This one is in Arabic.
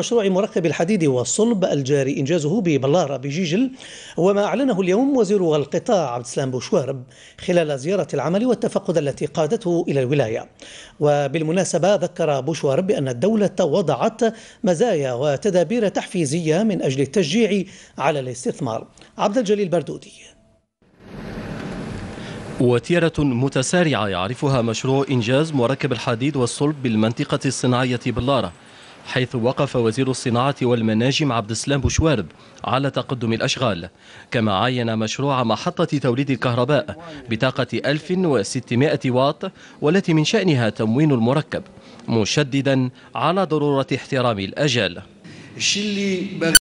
مشروع مركب الحديد والصلب الجاري إنجازه ببلارة بجيجل وما أعلنه اليوم وزير القطاع عبد السلام بوشوارب خلال زيارة العمل والتفقد التي قادته إلى الولاية وبالمناسبة ذكر بوشوارب بأن الدولة وضعت مزايا وتدابير تحفيزية من أجل التشجيع على الاستثمار عبد الجليل بردودي وتيرة متسارعة يعرفها مشروع إنجاز مركب الحديد والصلب بالمنطقة الصناعية بلارة حيث وقف وزير الصناعة والمناجم عبد السلام بوشوارد على تقدم الأشغال كما عين مشروع محطة توليد الكهرباء بطاقة 1600 واط والتي من شأنها تموين المركب مشددا على ضرورة احترام الأجال الشيء اللي